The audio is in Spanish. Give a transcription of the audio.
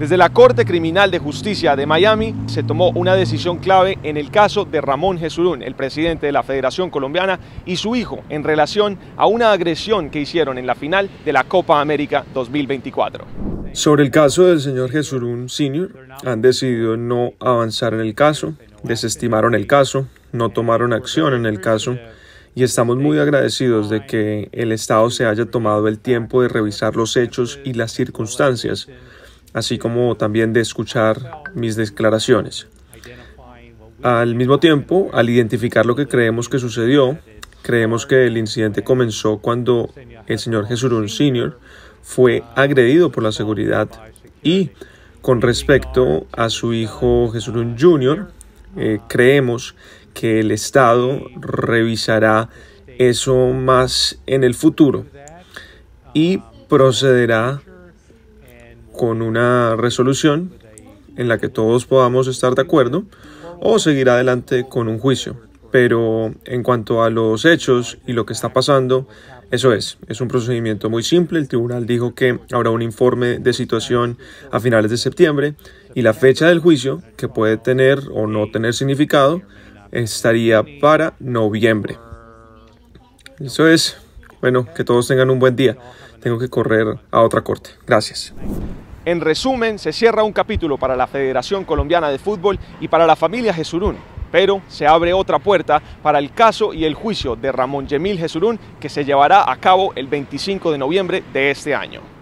Desde la Corte Criminal de Justicia de Miami se tomó una decisión clave en el caso de Ramón Jesurún, el presidente de la Federación Colombiana, y su hijo en relación a una agresión que hicieron en la final de la Copa América 2024. Sobre el caso del señor Jesurún Sr., han decidido no avanzar en el caso, desestimaron el caso, no tomaron acción en el caso y estamos muy agradecidos de que el Estado se haya tomado el tiempo de revisar los hechos y las circunstancias así como también de escuchar mis declaraciones. Al mismo tiempo, al identificar lo que creemos que sucedió, creemos que el incidente comenzó cuando el señor Jesurún Sr. fue agredido por la seguridad y con respecto a su hijo Jesurún Jr., eh, creemos que el Estado revisará eso más en el futuro y procederá con una resolución en la que todos podamos estar de acuerdo o seguir adelante con un juicio. Pero en cuanto a los hechos y lo que está pasando, eso es, es un procedimiento muy simple. El tribunal dijo que habrá un informe de situación a finales de septiembre y la fecha del juicio, que puede tener o no tener significado, estaría para noviembre. Eso es, bueno, que todos tengan un buen día. Tengo que correr a otra corte. Gracias. En resumen, se cierra un capítulo para la Federación Colombiana de Fútbol y para la familia Jesurún, pero se abre otra puerta para el caso y el juicio de Ramón Yemil Jesurún que se llevará a cabo el 25 de noviembre de este año.